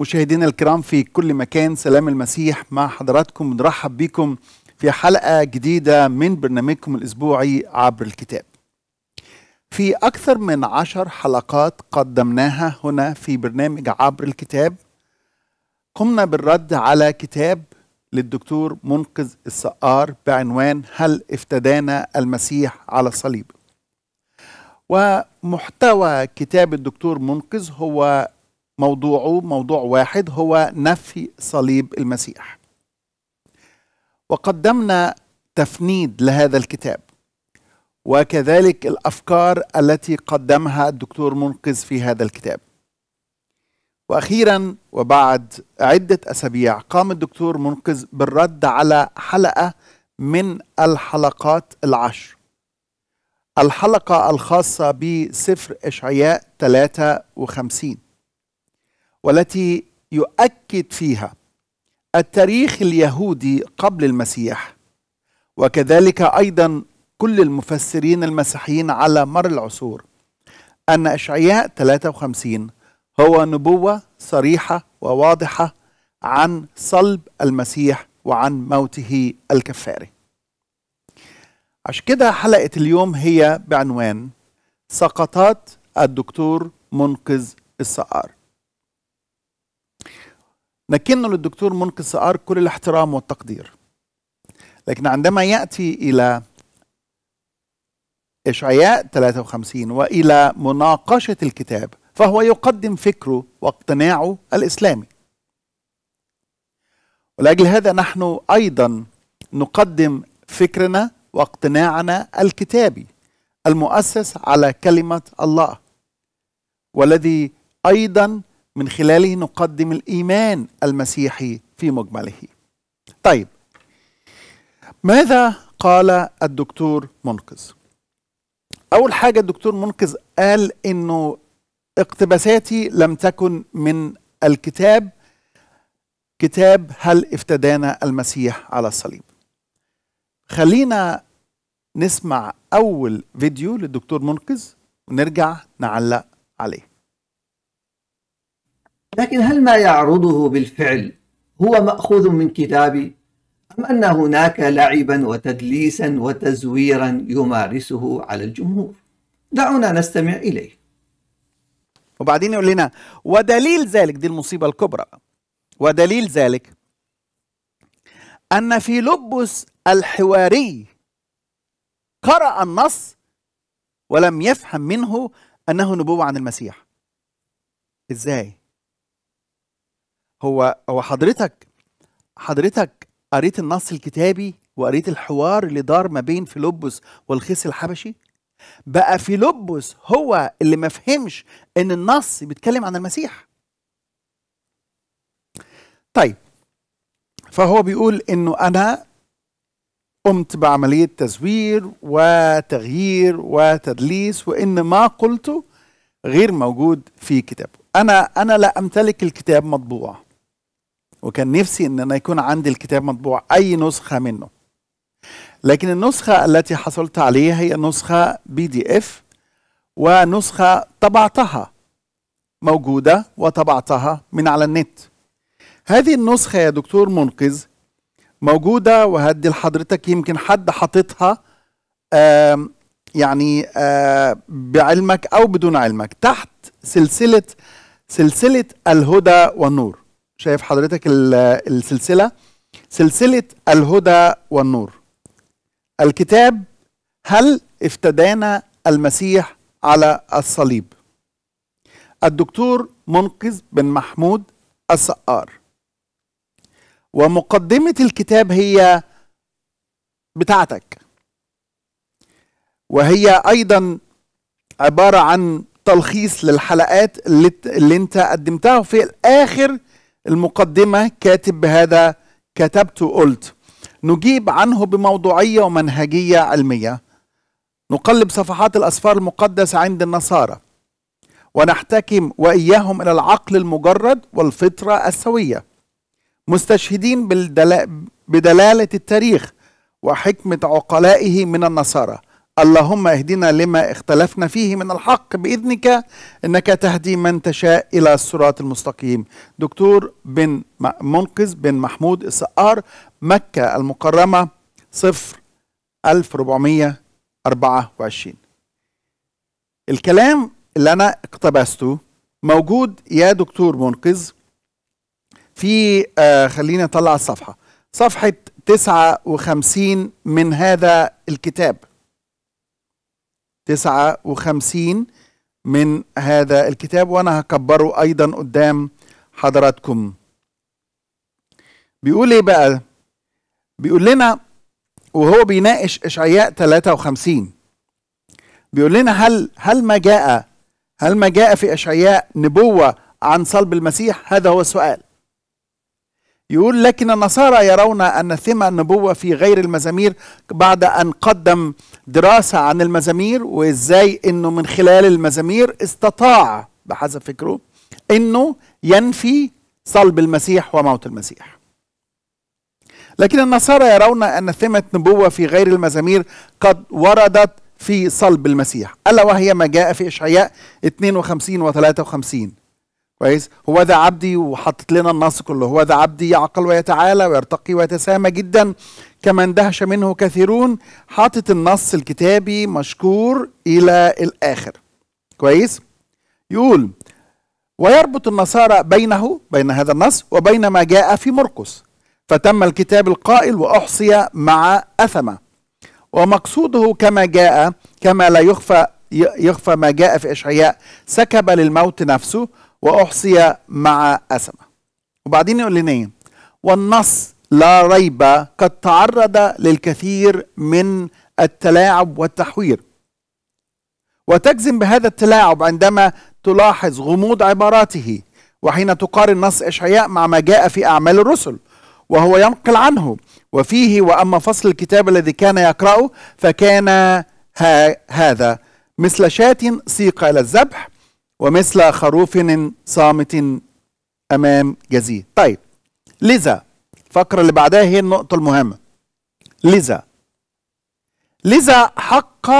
مشاهدينا الكرام في كل مكان سلام المسيح مع حضراتكم نرحب بكم في حلقة جديدة من برنامجكم الأسبوعي عبر الكتاب في أكثر من عشر حلقات قدمناها هنا في برنامج عبر الكتاب قمنا بالرد على كتاب للدكتور منقذ السقار بعنوان هل افتدانا المسيح على الصليب ومحتوى كتاب الدكتور منقذ هو موضوعه موضوع واحد هو نفي صليب المسيح وقدمنا تفنيد لهذا الكتاب وكذلك الافكار التي قدمها الدكتور منقذ في هذا الكتاب واخيرا وبعد عده اسابيع قام الدكتور منقذ بالرد على حلقه من الحلقات العشر الحلقه الخاصه بسفر اشعياء 53 والتي يؤكد فيها التاريخ اليهودي قبل المسيح وكذلك ايضا كل المفسرين المسيحيين على مر العصور ان اشعياء 53 هو نبوه صريحه وواضحه عن صلب المسيح وعن موته الكفاري عشان كده حلقه اليوم هي بعنوان سقطات الدكتور منقذ السقار نكن للدكتور منقذ سار كل الاحترام والتقدير لكن عندما يأتي إلى إشعياء 53 وإلى مناقشة الكتاب فهو يقدم فكره واقتناعه الإسلامي ولأجل هذا نحن أيضا نقدم فكرنا واقتناعنا الكتابي المؤسس على كلمة الله والذي أيضا من خلاله نقدم الايمان المسيحي في مجمله. طيب ماذا قال الدكتور منقذ؟ اول حاجه الدكتور منقذ قال انه اقتباساتي لم تكن من الكتاب كتاب هل افتدانا المسيح على الصليب. خلينا نسمع اول فيديو للدكتور منقذ ونرجع نعلق عليه. لكن هل ما يعرضه بالفعل هو ماخوذ من كتابي ام ان هناك لعبا وتدليسا وتزويرا يمارسه على الجمهور دعونا نستمع اليه وبعدين يقول لنا ودليل ذلك دي المصيبه الكبرى ودليل ذلك ان في لبس الحواري قرأ النص ولم يفهم منه انه نبوه عن المسيح ازاي هو هو حضرتك حضرتك قريت النص الكتابي وقريت الحوار اللي دار ما بين فيلبس والخيس الحبشي بقى فيلبس هو اللي ما فهمش ان النص بيتكلم عن المسيح طيب فهو بيقول انه انا قمت بعملية تزوير وتغيير وتدليس وإن ما قلته غير موجود في كتابه أنا أنا لا أمتلك الكتاب مطبوع وكان نفسي ان انا يكون عندي الكتاب مطبوع اي نسخه منه لكن النسخه التي حصلت عليها هي نسخه بي دي اف ونسخه طبعتها موجوده وطبعتها من على النت هذه النسخه يا دكتور منقذ موجوده وهدي لحضرتك يمكن حد حاططها يعني بعلمك او بدون علمك تحت سلسله سلسله الهدى والنور شايف حضرتك السلسله سلسله الهدى والنور الكتاب هل افتدانا المسيح على الصليب الدكتور منقذ بن محمود السقار ومقدمه الكتاب هي بتاعتك وهي ايضا عباره عن تلخيص للحلقات اللي, اللي انت قدمتها وفي الاخر المقدمة كاتب بهذا كتبت وقلت نجيب عنه بموضوعية ومنهجية علمية نقلب صفحات الأسفار المقدسة عند النصارى ونحتكم وإياهم إلى العقل المجرد والفطرة السوية مستشهدين بدلالة التاريخ وحكمة عقلائه من النصارى اللهم اهدنا لما اختلفنا فيه من الحق باذنك انك تهدي من تشاء الى الصراط المستقيم دكتور بن منقذ بن محمود السقار مكه المكرمه صفر 1424 الكلام اللي انا اقتبسته موجود يا دكتور منقذ في آه خليني اطلع الصفحه صفحه 59 من هذا الكتاب 59 من هذا الكتاب وأنا هكبره أيضا قدام حضراتكم بيقول إيه بقى بيقول لنا وهو بيناقش إشعياء 53 بيقول لنا هل هل ما جاء هل ما جاء في إشعياء نبوة عن صلب المسيح هذا هو السؤال يقول لكن النصارى يرون أن ثمة النبوة في غير المزامير بعد أن قدم دراسة عن المزامير وإزاي أنه من خلال المزامير استطاع بحسب فكره أنه ينفي صلب المسيح وموت المسيح لكن النصارى يرون أن ثمة نبوة في غير المزامير قد وردت في صلب المسيح ألا وهي ما جاء في إشعياء 52 و 53 كويس هو ذا عبدي وحطت لنا النص كله هو ذا عبدي يعقل ويتعالى ويرتقي ويتسامى جدا كما اندهش منه كثيرون حاطط النص الكتابي مشكور إلى الآخر كويس يقول ويربط النصارى بينه بين هذا النص وبين ما جاء في مرقس فتم الكتاب القائل وأحصي مع أثمة ومقصوده كما جاء كما لا يخفى يخفى ما جاء في إشعياء سكب للموت نفسه وأحصي مع أثمة وبعدين يقول لنا والنص لا ريب قد تعرض للكثير من التلاعب والتحوير وتجزم بهذا التلاعب عندما تلاحظ غموض عباراته وحين تقارن نص إشعياء مع ما جاء في أعمال الرسل وهو ينقل عنه وفيه وأما فصل الكتاب الذي كان يقرأه فكان ها هذا مثل شاة سيق إلى الذبح ومثل خروف صامت أمام جزيه طيب لذا الفقرة اللي بعدها هي النقطة المهمة لذا لذا حق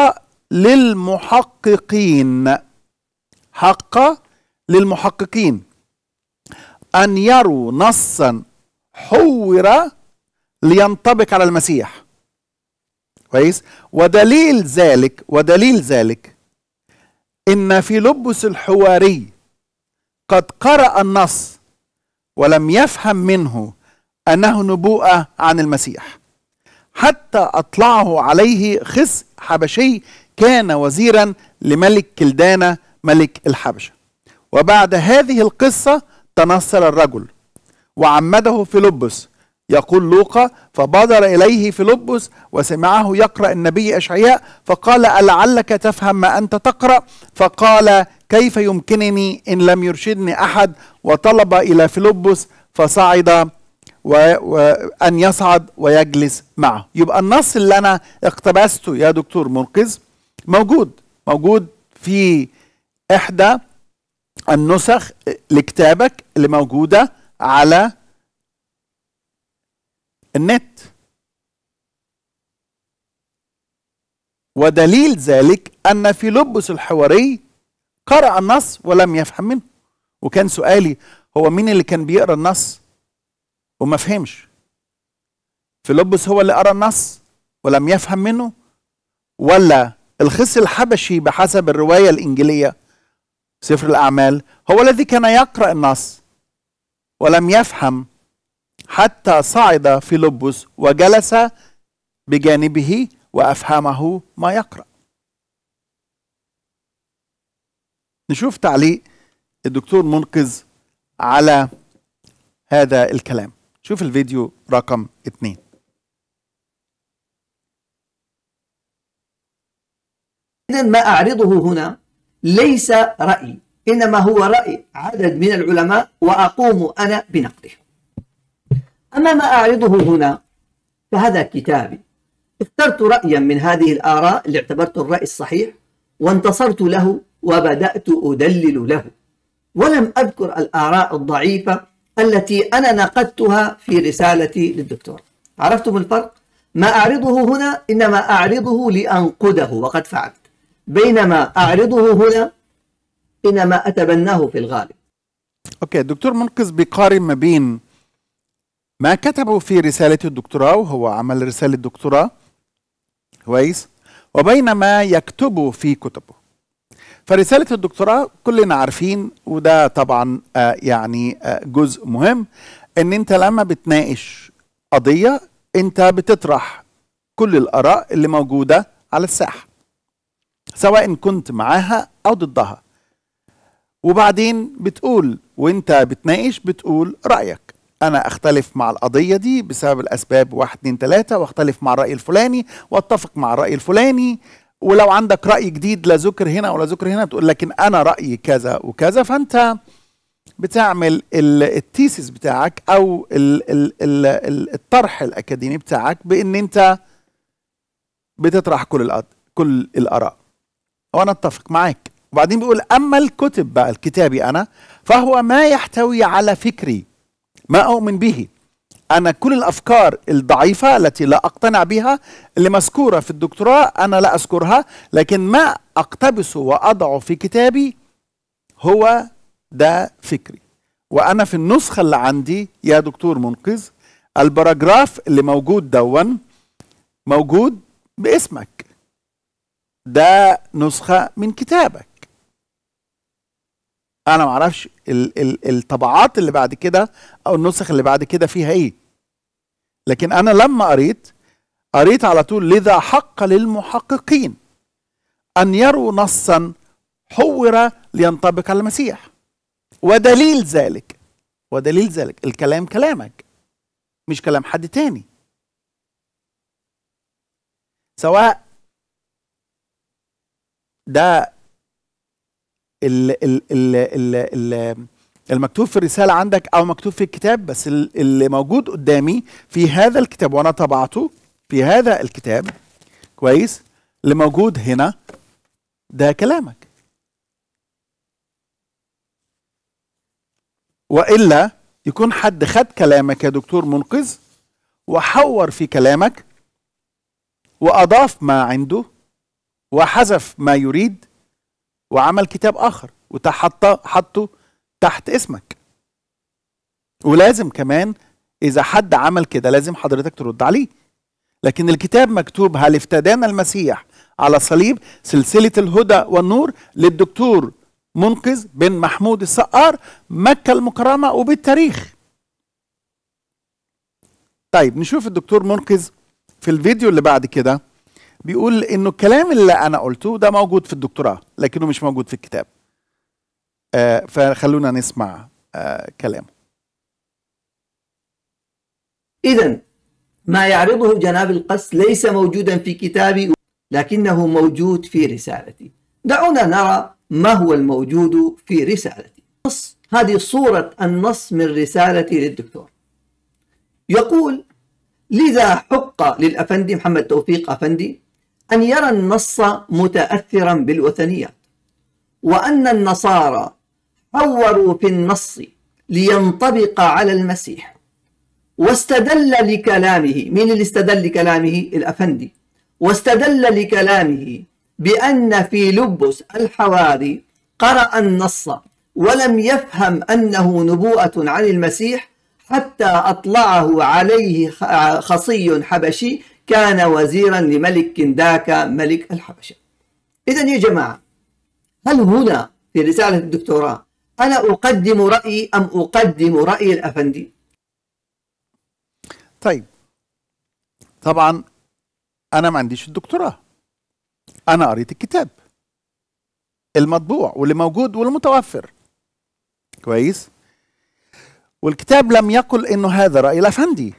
للمحققين حق للمحققين أن يروا نصا حور لينطبق على المسيح كويس ودليل ذلك ودليل ذلك إن في لبس الحواري قد قرأ النص ولم يفهم منه أنه نبوءة عن المسيح حتى أطلعه عليه خس حبشي كان وزيرا لملك كلدانة ملك الحبشة وبعد هذه القصة تنصل الرجل وعمده فيلبس يقول لوقا فبادر إليه فيلبس وسمعه يقرأ النبي أشعياء فقال ألعلك تفهم ما أنت تقرأ فقال كيف يمكنني إن لم يرشدني أحد وطلب إلى فيلبس فصعد وأن يصعد ويجلس معه يبقى النص اللي أنا اقتبسته يا دكتور منقذ موجود موجود في إحدى النسخ لكتابك اللي موجودة على النت ودليل ذلك أن فيلبس الحواري قرأ النص ولم يفهم منه وكان سؤالي هو مين اللي كان بيقرأ النص وما فهمش فيلبس هو اللي قرأ النص ولم يفهم منه ولا الخس الحبشي بحسب الرواية الإنجيلية سفر الأعمال هو الذي كان يقرأ النص ولم يفهم حتى صعد فيلبس وجلس بجانبه وأفهمه ما يقرأ نشوف تعليق الدكتور منقذ على هذا الكلام شوف الفيديو رقم اثنين إذا ما أعرضه هنا ليس رأيي إنما هو رأي عدد من العلماء وأقوم أنا بنقده أما ما أعرضه هنا فهذا كتابي اخترت رأيا من هذه الآراء اللي اعتبرته الرأي الصحيح وانتصرت له وبدأت أدلل له ولم أذكر الآراء الضعيفة التي أنا نقدتها في رسالتي للدكتور عرفتم الفرق؟ ما أعرضه هنا إنما أعرضه لأنقده وقد فعلت بينما أعرضه هنا إنما أتبناه في الغالب أوكي دكتور منقذ بيقارن ما بين ما كتبه في رسالة الدكتوراه وهو عمل رسالة دكتوراه كويس وبين ما يكتبه في كتبه فرسالة الدكتوراه كلنا عارفين وده طبعا آه، يعني آه، جزء مهم ان انت لما بتناقش قضية انت بتطرح كل الآراء اللي موجودة على الساحة سواء كنت معاها أو ضدها وبعدين بتقول وانت بتناقش بتقول رأيك أنا أختلف مع القضية دي بسبب الأسباب واحد اتنين تلاتة وأختلف مع الرأي الفلاني وأتفق مع الرأي الفلاني ولو عندك رأي جديد لا ذكر هنا ولا ذكر هنا بتقول لكن أنا رأيي كذا وكذا فأنت بتعمل التيسيس بتاعك أو الـ الـ الـ الطرح الأكاديمي بتاعك بإن أنت بتطرح كل كل الآراء وأنا أتفق معاك وبعدين بيقول أما الكتب بقى الكتابي أنا فهو ما يحتوي على فكري ما أؤمن به أنا كل الأفكار الضعيفة التي لا أقتنع بها اللي مذكورة في الدكتوراه أنا لا أذكرها لكن ما أقتبسه وأضعه في كتابي هو ده فكري وأنا في النسخة اللي عندي يا دكتور منقذ الباراجراف اللي موجود دون موجود باسمك ده نسخة من كتابك انا ما اعرفش الطبعات اللي بعد كده او النسخ اللي بعد كده فيها ايه لكن انا لما قريت قريت على طول لذا حق للمحققين ان يروا نصا حور لينطبق على المسيح ودليل ذلك ودليل ذلك الكلام كلامك مش كلام حد تاني سواء ده ال ال ال ال ال المكتوب في الرسالة عندك أو مكتوب في الكتاب بس اللي موجود قدامي في هذا الكتاب وأنا طبعته في هذا الكتاب كويس اللي موجود هنا ده كلامك وإلا يكون حد خد كلامك يا دكتور منقذ وحور في كلامك وأضاف ما عنده وحذف ما يريد وعمل كتاب اخر وتحط حطه تحت اسمك ولازم كمان اذا حد عمل كده لازم حضرتك ترد عليه لكن الكتاب مكتوب هل افتدانا المسيح على صليب سلسله الهدى والنور للدكتور منقذ بن محمود السقار مكه المكرمه وبالتاريخ طيب نشوف الدكتور منقذ في الفيديو اللي بعد كده بيقول انه الكلام اللي انا قلته ده موجود في الدكتوراه لكنه مش موجود في الكتاب آه فخلونا نسمع آه كلامه اذا ما يعرضه جناب القس ليس موجودا في كتابي لكنه موجود في رسالتي دعونا نرى ما هو الموجود في رسالتي النص هذه صورة النص من رسالتي للدكتور يقول لذا حق للأفندي محمد توفيق أفندي أن يرى النص متأثرا بالوثنيات وأن النصارى حوروا في النص لينطبق على المسيح واستدل لكلامه مين اللي استدل لكلامه الأفندي واستدل لكلامه بأن في لبس الحواري قرأ النص ولم يفهم أنه نبوءة عن المسيح حتى أطلعه عليه خصي حبشي كان وزيرا لملك كنداكا ملك الحبشة إذا يا جماعة هل هنا في رسالة الدكتوراه أنا أقدم رأيي أم أقدم رأي الأفندي طيب طبعا أنا ما عنديش الدكتوراه أنا قريت الكتاب المطبوع واللي موجود والمتوفر كويس والكتاب لم يقل انه هذا راي الافندي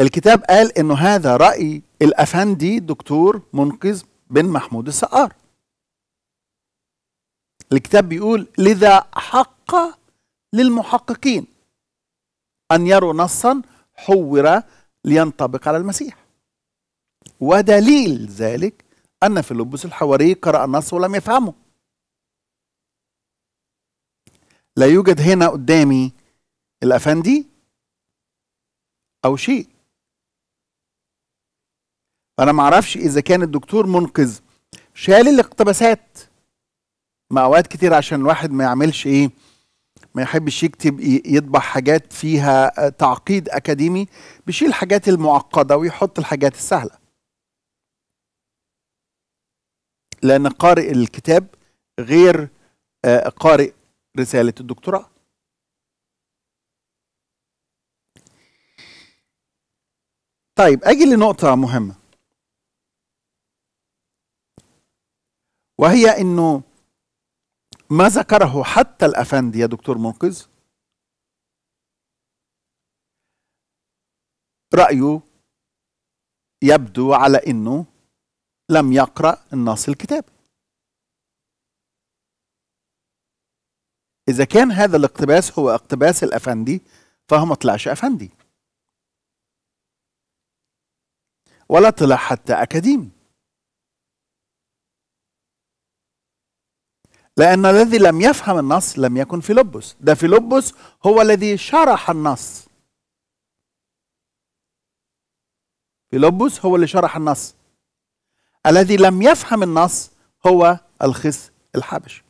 الكتاب قال انه هذا راي الافندي دكتور منقذ بن محمود السقار الكتاب بيقول لذا حق للمحققين ان يروا نصا حور لينطبق على المسيح ودليل ذلك ان فيلبس الحواري قرا النص ولم يفهمه لا يوجد هنا قدامي الافندي او شيء فانا ما اعرفش اذا كان الدكتور منقذ شال الاقتباسات ما اوقات كتير عشان الواحد ما يعملش ايه ما يحبش يكتب يطبع حاجات فيها آه، تعقيد اكاديمي بيشيل الحاجات المعقده ويحط الحاجات السهله لان قارئ الكتاب غير آه، قارئ رساله الدكتوراه طيب اجي لنقطه مهمه وهي انه ما ذكره حتى الافندي يا دكتور منقذ رايه يبدو على انه لم يقرا النص الكتابي اذا كان هذا الاقتباس هو اقتباس الافندي فهو ما طلعش افندي ولا طلع حتى اكاديمي لأن الذي لم يفهم النص لم يكن فيلبس ده فيلبس هو الذي شرح النص فيلبس هو اللي شرح النص الذي لم يفهم النص هو الخس الحبشي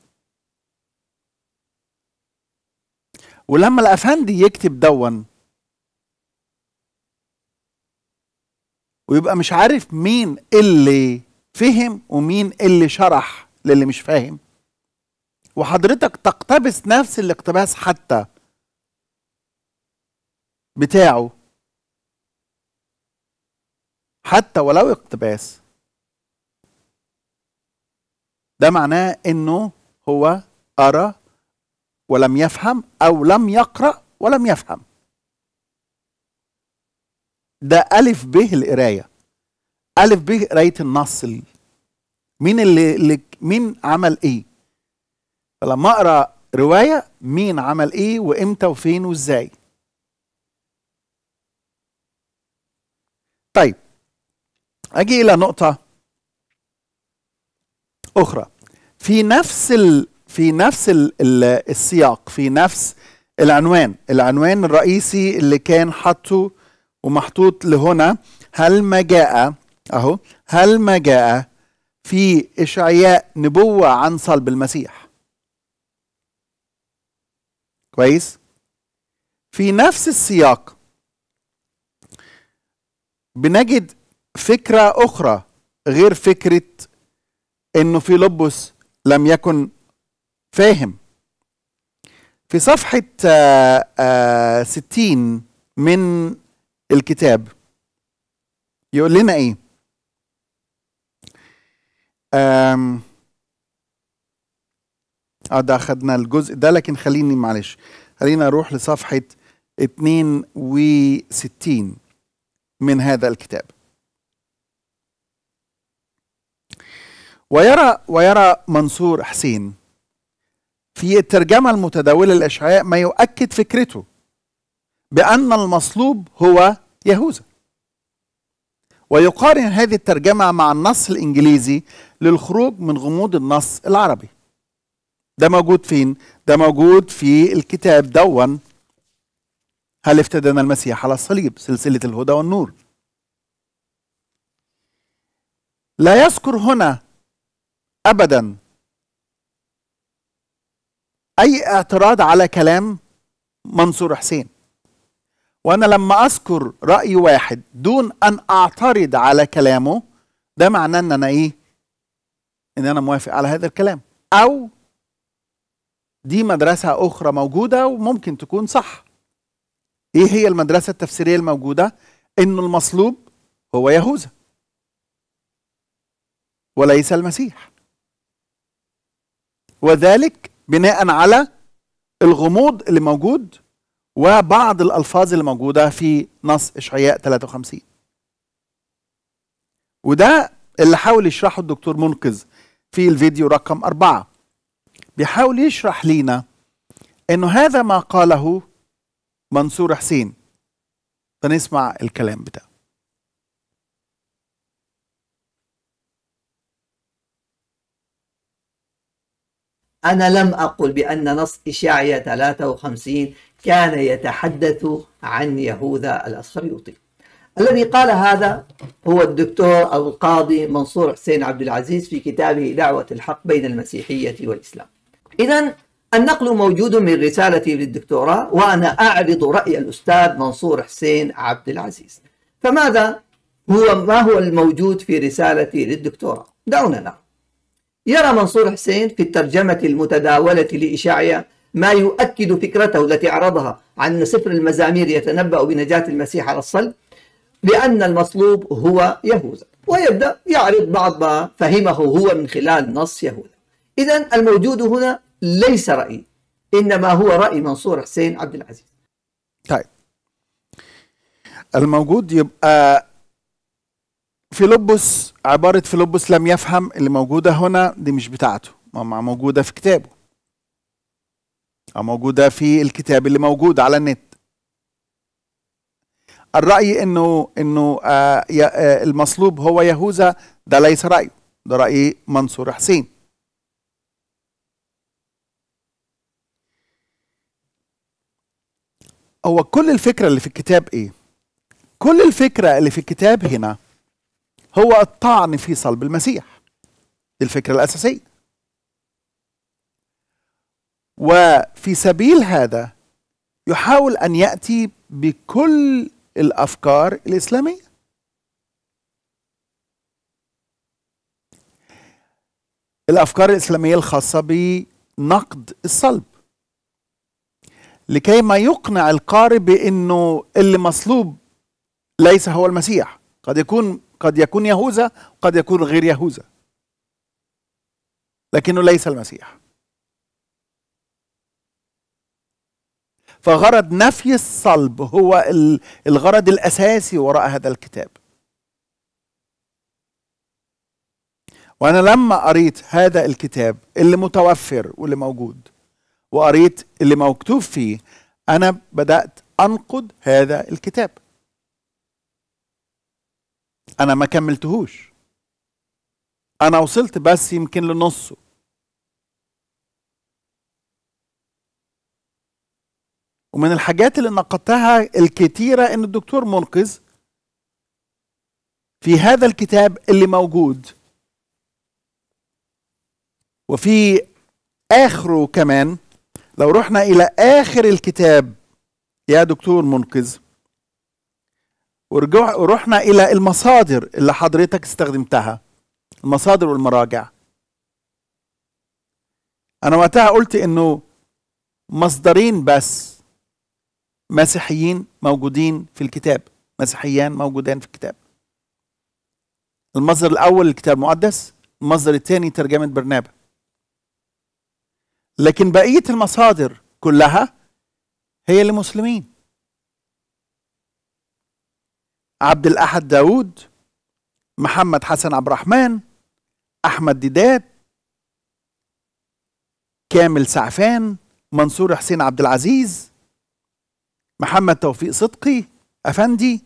ولما الافندي يكتب دون ويبقى مش عارف مين اللي فهم ومين اللي شرح للي مش فاهم وحضرتك تقتبس نفس الاقتباس حتى بتاعه حتى ولو اقتباس ده معناه انه هو ارى ولم يفهم او لم يقرا ولم يفهم ده ألف ب القراية ألف ب قراية النص مين اللي, اللي مين عمل إيه فلما اقرا روايه مين عمل ايه وامتى وفين وازاي طيب اجي الى نقطه اخرى في نفس ال... في نفس ال... ال... السياق في نفس العنوان العنوان الرئيسي اللي كان حاطه ومحطوط لهنا هل ما جاء اهو هل ما جاء في اشعياء نبوه عن صلب المسيح كويس في نفس السياق بنجد فكرة أخرى غير فكرة إنه فيلبس لم يكن فاهم في صفحة آه، آه، ستين من الكتاب يقول لنا إيه اه ده اخذنا الجزء ده لكن خليني معلش خلينا اروح لصفحه 62 من هذا الكتاب ويرى ويرى منصور حسين في الترجمة المتداولة للأشعياء ما يؤكد فكرته بأن المصلوب هو يهوذا ويقارن هذه الترجمة مع النص الإنجليزي للخروج من غموض النص العربي ده موجود فين ده موجود في الكتاب دون هل افتدنا المسيح على الصليب سلسله الهدى والنور لا يذكر هنا ابدا اي اعتراض على كلام منصور حسين وانا لما اذكر راي واحد دون ان اعترض على كلامه ده معناه ان انا ايه ان انا موافق على هذا الكلام او دي مدرسة أخرى موجودة وممكن تكون صح إيه هي المدرسة التفسيرية الموجودة إن المصلوب هو يهوذا وليس المسيح وذلك بناء على الغموض اللي موجود وبعض الألفاظ اللي موجودة في نص إشعياء 53 وده اللي حاول يشرحه الدكتور منقذ في الفيديو رقم أربعة بيحاول يشرح لينا انه هذا ما قاله منصور حسين فنسمع الكلام بتاعه أنا لم أقل بأن نص إشاعية 53 كان يتحدث عن يهوذا الأسخريوطي الذي قال هذا هو الدكتور القاضي منصور حسين عبد العزيز في كتابه دعوة الحق بين المسيحية والإسلام إذا النقل موجود من رسالتي للدكتوراه وأنا أعرض رأي الأستاذ منصور حسين عبد العزيز فماذا هو ما هو الموجود في رسالتي للدكتوراه دعونا نعم يرى منصور حسين في الترجمة المتداولة لإشاعية ما يؤكد فكرته التي عرضها عن سفر المزامير يتنبأ بنجاة المسيح على الصلب بأن المصلوب هو يهوذا ويبدأ يعرض بعض ما فهمه هو من خلال نص يهوذا إذا الموجود هنا ليس رأيي إنما هو رأي منصور حسين عبد العزيز طيب الموجود يبقى فيلبس عبارة فيلبس لم يفهم اللي موجودة هنا دي مش بتاعته ما موجودة في كتابه أو موجودة في الكتاب اللي موجود على النت الرأي إنه إنه آه, آه، المصلوب هو يهوذا ده ليس رأيه ده رأي منصور حسين هو كل الفكره اللي في الكتاب ايه كل الفكره اللي في الكتاب هنا هو الطعن في صلب المسيح دي الفكره الاساسيه وفي سبيل هذا يحاول ان ياتي بكل الافكار الاسلاميه الافكار الاسلاميه الخاصه بنقد الصلب لكي ما يقنع القارئ بانه اللي مصلوب ليس هو المسيح قد يكون قد يكون يهوذا قد يكون غير يهوذا لكنه ليس المسيح فغرض نفي الصلب هو الغرض الاساسي وراء هذا الكتاب وانا لما قريت هذا الكتاب اللي متوفر واللي موجود وقريت اللي مكتوب فيه أنا بدأت أنقد هذا الكتاب أنا ما كملتهوش أنا وصلت بس يمكن لنصه ومن الحاجات اللي نقدتها الكتيرة إن الدكتور منقذ في هذا الكتاب اللي موجود وفي آخره كمان لو رحنا إلى آخر الكتاب يا دكتور منقذ ورجع ورحنا إلى المصادر اللي حضرتك استخدمتها المصادر والمراجع أنا وقتها قلت إنه مصدرين بس مسيحيين موجودين في الكتاب مسيحيان موجودان في الكتاب المصدر الأول الكتاب المقدس المصدر الثاني ترجمة برنابا لكن بقية المصادر كلها هي لمسلمين عبد الأحد داود محمد حسن عبد الرحمن أحمد ديدات كامل سعفان منصور حسين عبد العزيز محمد توفيق صدقي أفندي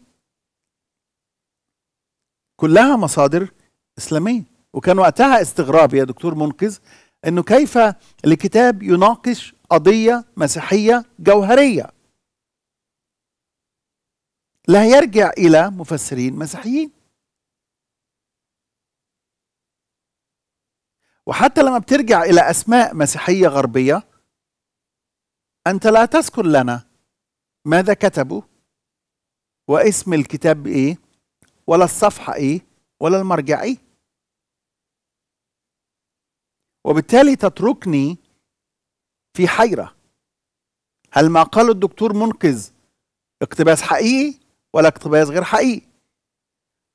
كلها مصادر إسلامية وكان وقتها استغراب يا دكتور منقذ انه كيف الكتاب يناقش قضيه مسيحيه جوهريه لا يرجع الى مفسرين مسيحيين وحتى لما بترجع الى اسماء مسيحيه غربيه انت لا تذكر لنا ماذا كتبوا واسم الكتاب ايه ولا الصفحه ايه ولا المرجع ايه وبالتالي تتركني في حيرة هل ما قاله الدكتور منقذ اقتباس حقيقي ولا اقتباس غير حقيقي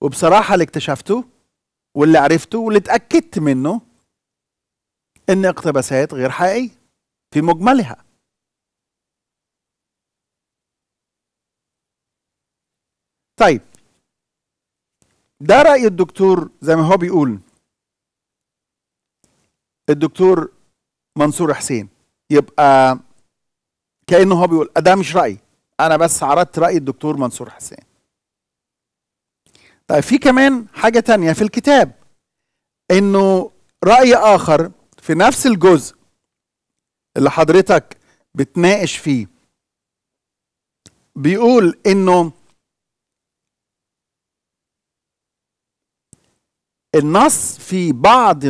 وبصراحة اللي اكتشفته واللي عرفته واللي اتأكدت منه ان اقتباسات غير حقيقية في مجملها طيب ده رأي الدكتور زي ما هو بيقول الدكتور منصور حسين يبقى كانه هو بيقول ده مش رايي انا بس عرضت راي الدكتور منصور حسين طيب في كمان حاجه تانية في الكتاب انه راي اخر في نفس الجزء اللي حضرتك بتناقش فيه بيقول انه النص في بعض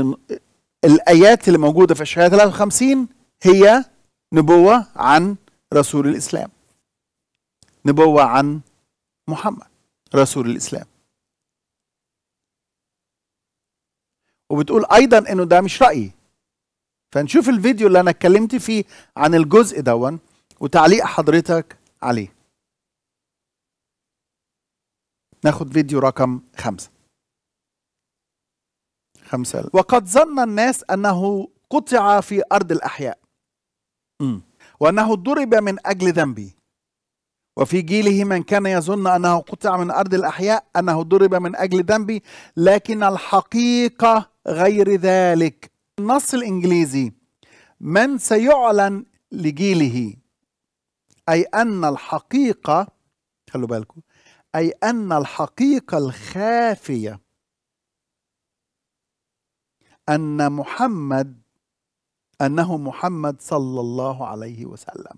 الآيات اللي موجودة في أشعياء 53 هي نبوة عن رسول الإسلام نبوة عن محمد رسول الإسلام وبتقول أيضا إنه ده مش رأيي فنشوف الفيديو اللي أنا اتكلمت فيه عن الجزء دون وتعليق حضرتك عليه ناخد فيديو رقم خمسة خمسة وقد ظن الناس أنه قطع في أرض الأحياء م. وأنه ضرب من أجل ذنبي وفي جيله من كان يظن أنه قطع من أرض الأحياء أنه ضرب من أجل ذنبي لكن الحقيقة غير ذلك النص الإنجليزي من سيعلن لجيله أي أن الحقيقة خلوا بالكم أي أن الحقيقة الخافية أن محمد أنه محمد صلى الله عليه وسلم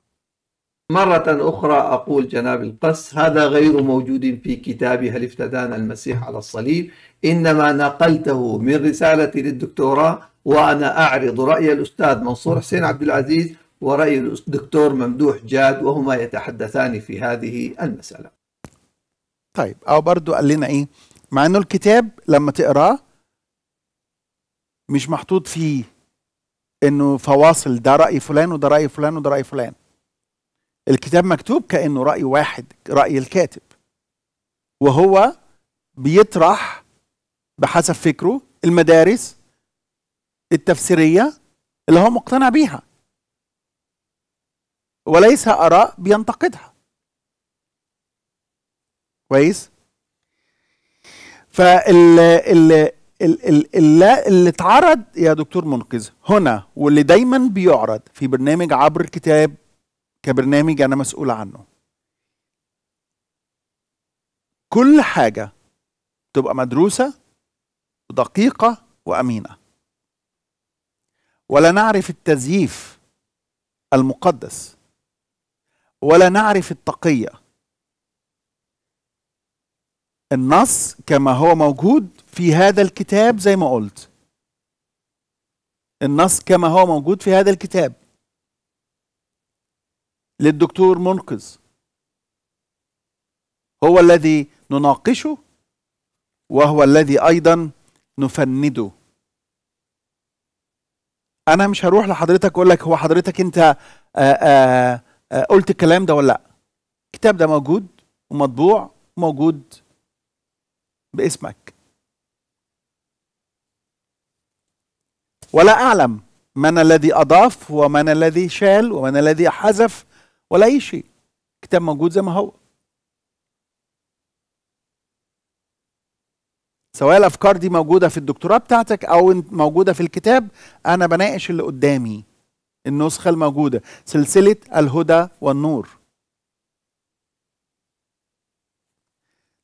مرة أخرى أقول جناب القس هذا غير موجود في كتاب هل افتدانا المسيح على الصليب إنما نقلته من رسالتي للدكتوراه وأنا أعرض رأي الأستاذ منصور حسين عبد العزيز ورأي الدكتور ممدوح جاد وهما يتحدثان في هذه المسألة طيب أو برضو قال لنا إيه مع أنه الكتاب لما تقراه مش محطوط فيه انه فواصل ده راي فلان وده راي فلان وده راي فلان الكتاب مكتوب كانه راي واحد راي الكاتب وهو بيطرح بحسب فكره المدارس التفسيريه اللي هو مقتنع بيها وليس اراء بينتقدها كويس فال ال اللي, اللي اتعرض يا دكتور منقذ هنا واللي دايما بيعرض في برنامج عبر الكتاب كبرنامج انا مسؤول عنه كل حاجه تبقى مدروسه ودقيقه وامينه ولا نعرف التزييف المقدس ولا نعرف التقيه النص كما هو موجود في هذا الكتاب زي ما قلت النص كما هو موجود في هذا الكتاب للدكتور منقذ هو الذي نناقشه وهو الذي ايضا نفنده انا مش هروح لحضرتك اقول لك هو حضرتك انت آآ آآ قلت الكلام ده ولا لا الكتاب ده موجود ومطبوع موجود باسمك ولا أعلم من الذي أضاف ومن الذي شال ومن الذي حذف ولا أي شيء الكتاب موجود زي ما هو سواء الافكار دي موجوده في الدكتوراه بتاعتك او موجوده في الكتاب انا بناقش اللي قدامي النسخه الموجوده سلسله الهدى والنور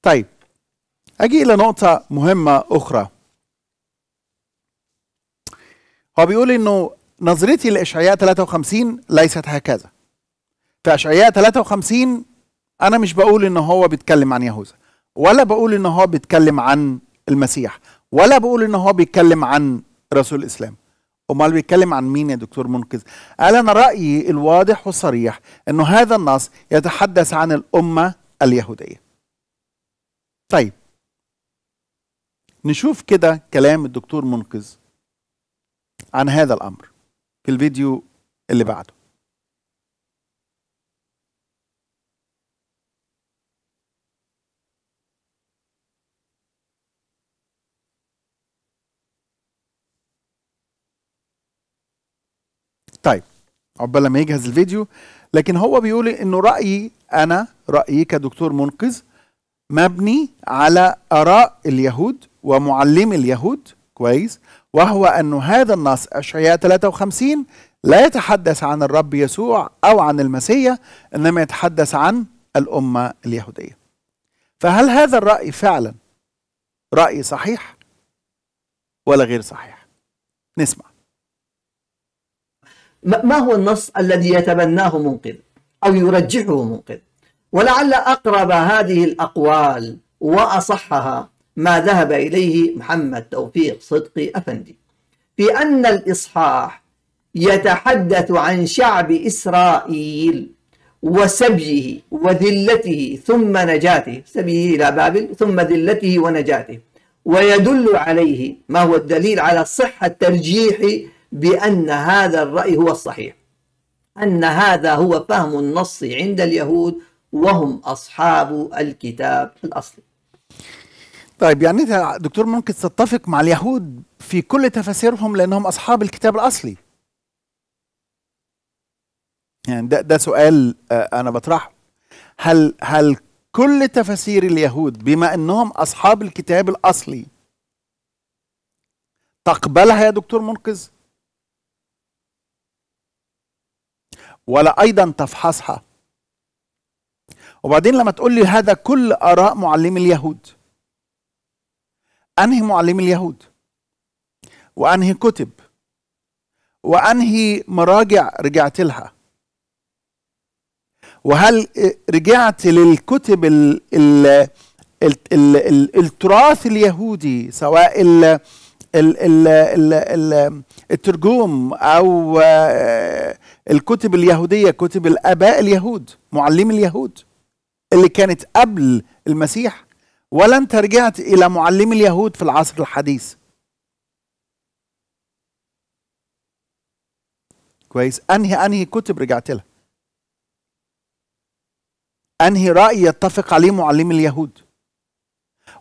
طيب أجي إلى نقطة مهمة أخرى هو بيقول إنه نظرتي لإشعياء 53 ليست هكذا في إشعياء 53 أنا مش بقول إن هو بيتكلم عن يهوذا ولا بقول إن هو بيتكلم عن المسيح ولا بقول إن هو بيتكلم عن رسول الإسلام امال بيتكلم عن مين يا دكتور منقذ قال انا رايي الواضح والصريح انه هذا النص يتحدث عن الامه اليهوديه طيب نشوف كده كلام الدكتور منقذ عن هذا الأمر في الفيديو اللي بعده طيب عقبال ما يجهز الفيديو لكن هو بيقول انه رايي انا رايي كدكتور منقذ مبني على اراء اليهود ومعلمي اليهود كويس وهو أن هذا النص أشعياء آية 53 لا يتحدث عن الرب يسوع أو عن المسيح إنما يتحدث عن الأمة اليهودية فهل هذا الرأي فعلا رأي صحيح ولا غير صحيح نسمع ما هو النص الذي يتبناه منقذ أو يرجحه منقذ ولعل أقرب هذه الأقوال وأصحها ما ذهب إليه محمد توفيق صدقي أفندي في أن الإصحاح يتحدث عن شعب إسرائيل وسبيه وذلته ثم نجاته سبيه إلى بابل ثم ذلته ونجاته ويدل عليه ما هو الدليل على صحة ترجيح بأن هذا الرأي هو الصحيح أن هذا هو فهم النص عند اليهود وهم أصحاب الكتاب الأصلي طيب يعني انت دكتور ممكن تتفق مع اليهود في كل تفاسيرهم لانهم اصحاب الكتاب الاصلي يعني ده ده سؤال آه، انا بطرحه هل هل كل تفاسير اليهود بما انهم اصحاب الكتاب الاصلي تقبلها يا دكتور منقذ ولا ايضا تفحصها وبعدين لما تقول لي هذا كل اراء معلمي اليهود أنهي معلم اليهود وأنهي كتب وأنهي مراجع رجعت لها وهل رجعت للكتب الـ الـ الـ الـ الـ التراث اليهودي سواء الـ الـ الـ الـ الـ الترجوم او الكتب اليهوديه كتب الاباء اليهود معلمي اليهود اللي كانت قبل المسيح ولا أنت رجعت إلى معلمي اليهود في العصر الحديث كويس أنهي أنهي كتب رجعت لها أنهي رأي يتفق عليه معلمي اليهود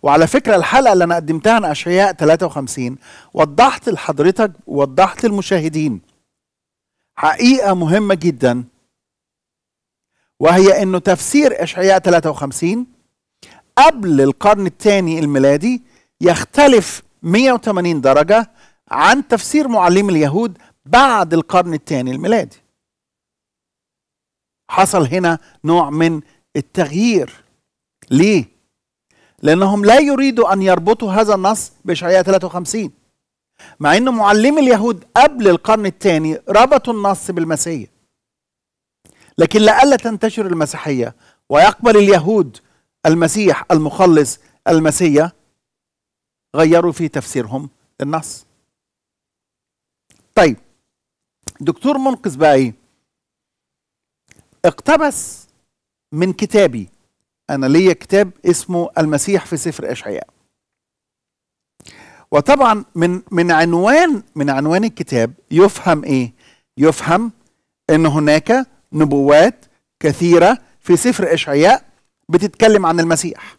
وعلى فكرة الحلقة اللي أنا قدمتها عن أشعياء 53 وضحت لحضرتك ووضحت للمشاهدين حقيقة مهمة جدا وهي أنه تفسير أشعياء 53 قبل القرن الثاني الميلادي يختلف 180 درجة عن تفسير معلم اليهود بعد القرن الثاني الميلادي حصل هنا نوع من التغيير ليه؟ لأنهم لا يريدوا أن يربطوا هذا النص بإشعياء 53 مع أن معلمي اليهود قبل القرن الثاني ربطوا النص بالمسيح لكن لئلا تنتشر المسيحية ويقبل اليهود المسيح المخلص المسيا غيروا في تفسيرهم للنص طيب دكتور منقذ بقى ايه اقتبس من كتابي انا ليا كتاب اسمه المسيح في سفر اشعياء وطبعا من من عنوان من عنوان الكتاب يفهم ايه يفهم ان هناك نبوات كثيره في سفر اشعياء بتتكلم عن المسيح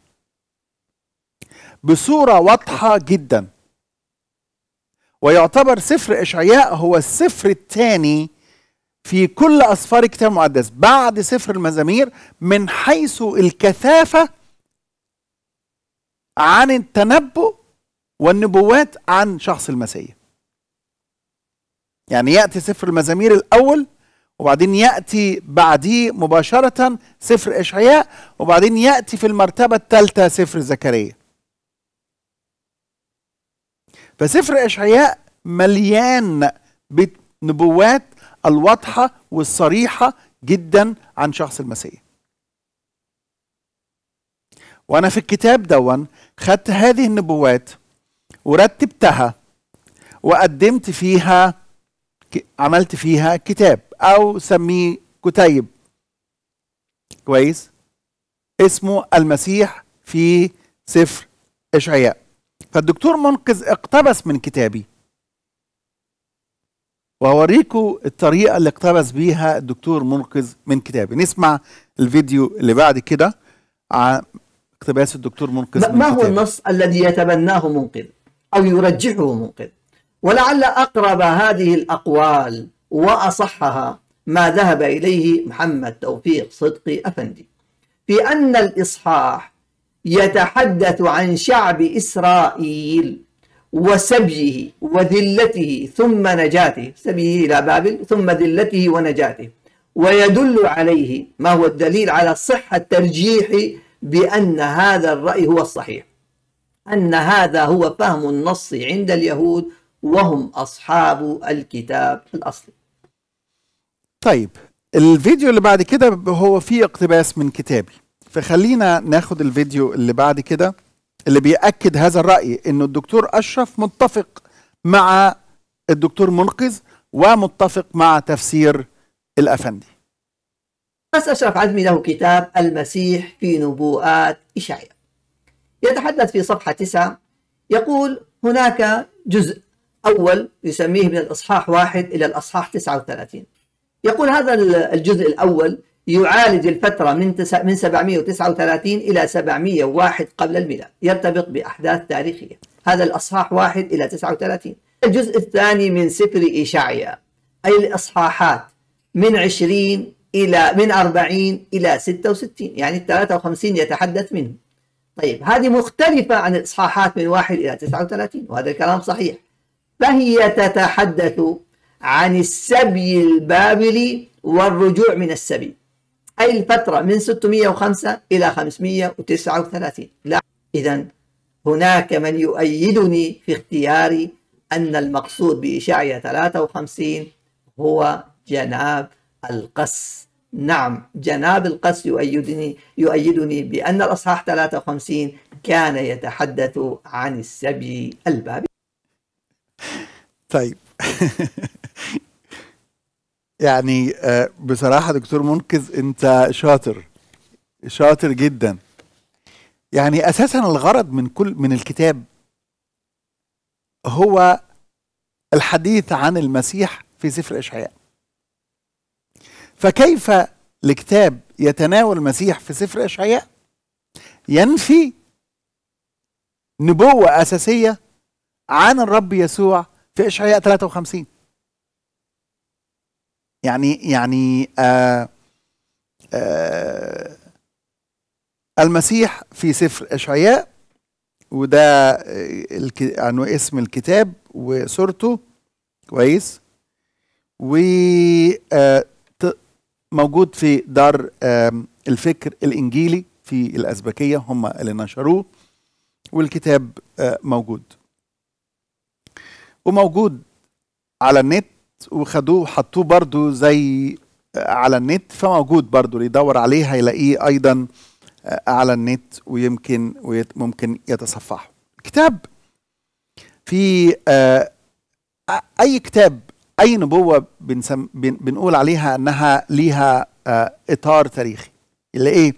بصورة واضحة جدا ويعتبر سفر إشعياء هو السفر الثاني في كل أسفار الكتاب المقدس بعد سفر المزامير من حيث الكثافة عن التنبؤ والنبوات عن شخص المسيح يعني يأتي سفر المزامير الأول وبعدين يأتي بعديه مباشرة سفر إشعياء وبعدين يأتي في المرتبة الثالثة سفر زكريا فسفر إشعياء مليان بالنبوات الواضحة والصريحة جدا عن شخص المسيح وأنا في الكتاب دون خدت هذه النبوات ورتبتها وقدمت فيها عملت فيها كتاب أو سميه كتيب كويس اسمه المسيح في سفر إشعياء فالدكتور منقذ اقتبس من كتابي وهوريكم الطريقة اللي اقتبس بيها الدكتور منقذ من كتابي نسمع الفيديو اللي بعد كده عن اقتباس الدكتور منقذ من ما هو النص الذي يتبناه منقذ أو يرجحه منقذ ولعل أقرب هذه الأقوال وأصحها ما ذهب إليه محمد توفيق صدقي أفندي في أن الإصحاح يتحدث عن شعب إسرائيل وسبيه وذلته ثم نجاته سبيه إلى بابل ثم ذلته ونجاته ويدل عليه ما هو الدليل على صحة ترجيح بأن هذا الرأي هو الصحيح أن هذا هو فهم النص عند اليهود وهم أصحاب الكتاب الأصلي طيب الفيديو اللي بعد كده هو فيه اقتباس من كتابي فخلينا ناخد الفيديو اللي بعد كده اللي بيأكد هذا الرأي انه الدكتور أشرف متفق مع الدكتور منقذ ومتفق مع تفسير الأفندي بس أشرف عزمي له كتاب المسيح في نبوءات إشعياء يتحدث في صفحة 9 يقول هناك جزء أول يسميه من الإصحاح واحد إلى الإصحاح 39 يقول هذا الجزء الأول يعالج الفترة من من 739 إلى 701 قبل الميلاد يرتبط بأحداث تاريخية هذا الأصحاح 1 إلى 39 الجزء الثاني من سفر إشعياء أي الإصحاحات من 20 إلى من 40 إلى 66 يعني ال 53 يتحدث منه طيب هذه مختلفة عن الإصحاحات من 1 إلى 39 وهذا الكلام صحيح فهي تتحدث عن السبي البابلي والرجوع من السبي أي الفترة من 605 إلى 539 لا إذا هناك من يؤيدني في اختياري أن المقصود بإشاعية 53 هو جناب القس نعم جناب القس يؤيدني يؤيدني بأن الأصحاح 53 كان يتحدث عن السبي البابلي طيب يعني آه، بصراحه دكتور منقذ انت شاطر شاطر جدا يعني اساسا الغرض من كل من الكتاب هو الحديث عن المسيح في سفر اشعياء فكيف لكتاب يتناول المسيح في سفر اشعياء ينفي نبوه اساسيه عن الرب يسوع في إشعياء 53 يعني يعني آآ آه، آآ آه، المسيح في سفر إشعياء وده آه، الك... عنو اسم الكتاب وصورته كويس و موجود في دار الفكر الإنجيلي في الأزبكية هم اللي نشروه والكتاب موجود وموجود على النت وخدوه وحطوه برضو زي آه، على النت فموجود برضو اللي يدور عليه هيلاقيه ايضا آه، على النت ويمكن ممكن يتصفحه كتاب في آه، اي كتاب اي نبوه بنسم بنقول عليها انها ليها اطار تاريخي اللي ايه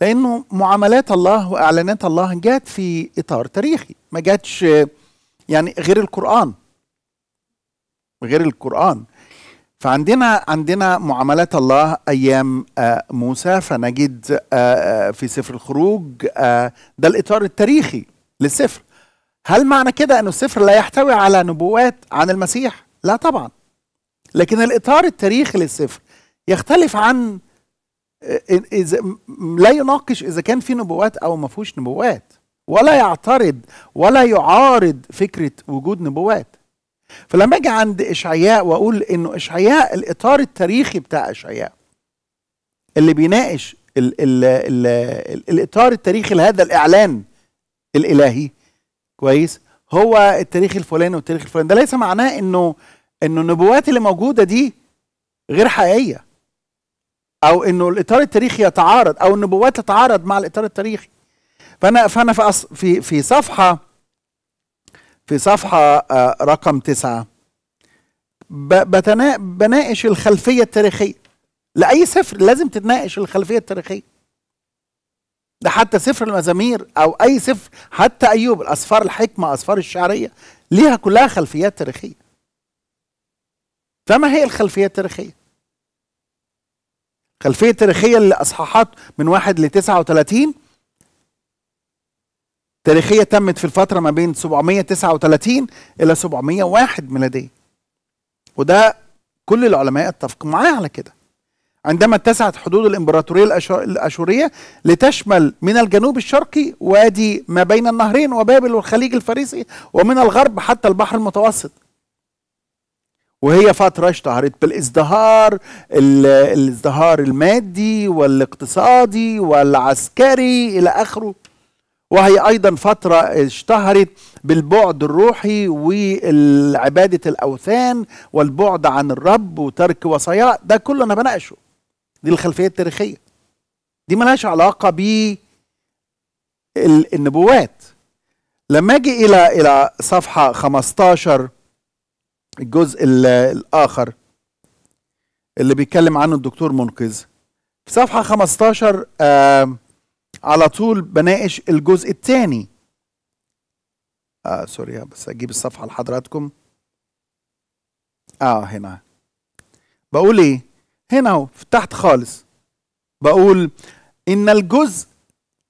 لانه معاملات الله واعلانات الله جات في اطار تاريخي ما جاتش يعني غير القران غير القرآن فعندنا عندنا معاملات الله ايام آه، موسى فنجد آه، آه، في سفر الخروج ده الاطار التاريخي للسفر هل معنى كده أن السفر لا يحتوي على نبوات عن المسيح لا طبعا لكن الاطار التاريخي للسفر يختلف عن إذا لا يناقش اذا كان في نبوات او ما فيهوش نبوات ولا يعترض ولا يعارض فكره وجود نبوات فلما اجي عند اشعياء واقول انه اشعياء الاطار التاريخي بتاع اشعياء اللي بيناقش الـ الـ الـ الـ الاطار التاريخي لهذا الاعلان الالهي كويس هو التاريخ الفلاني والتاريخ الفلاني ده ليس معناه انه انه النبوات اللي موجوده دي غير حقيقيه او انه الاطار التاريخي يتعارض او النبوات تتعارض مع الاطار التاريخي فانا فانا في في في صفحه في صفحة آه، رقم تسعة بناقش الخلفية التاريخية لأي سفر لازم تتناقش الخلفية التاريخية ده حتى سفر المزامير أو أي سفر حتى أيوب الأسفار الحكمة أسفار الشعرية ليها كلها خلفيات تاريخية فما هي الخلفية التاريخية؟ خلفية تاريخية لأصحاحات من واحد لتسعة وتلاتين تاريخية تمت في الفترة ما بين 739 إلى 701 ميلادية وده كل العلماء اتفقوا معاه على كده عندما اتسعت حدود الإمبراطورية الأشورية لتشمل من الجنوب الشرقي وادي ما بين النهرين وبابل والخليج الفارسي ومن الغرب حتى البحر المتوسط وهي فترة اشتهرت بالازدهار الازدهار المادي والاقتصادي والعسكري إلى آخره وهي ايضا فتره اشتهرت بالبعد الروحي وعباده الاوثان والبعد عن الرب وترك وصايا ده كله انا بناقشه دي الخلفيه التاريخيه دي ملهاش علاقه ب النبوات لما اجي الى الى صفحه 15 الجزء الاخر اللي بيتكلم عنه الدكتور منقذ في صفحه 15 آه على طول بناقش الجزء الثاني اه سوري بس اجيب الصفحه لحضراتكم اه هنا بقول ايه هنا اهو تحت خالص بقول ان الجزء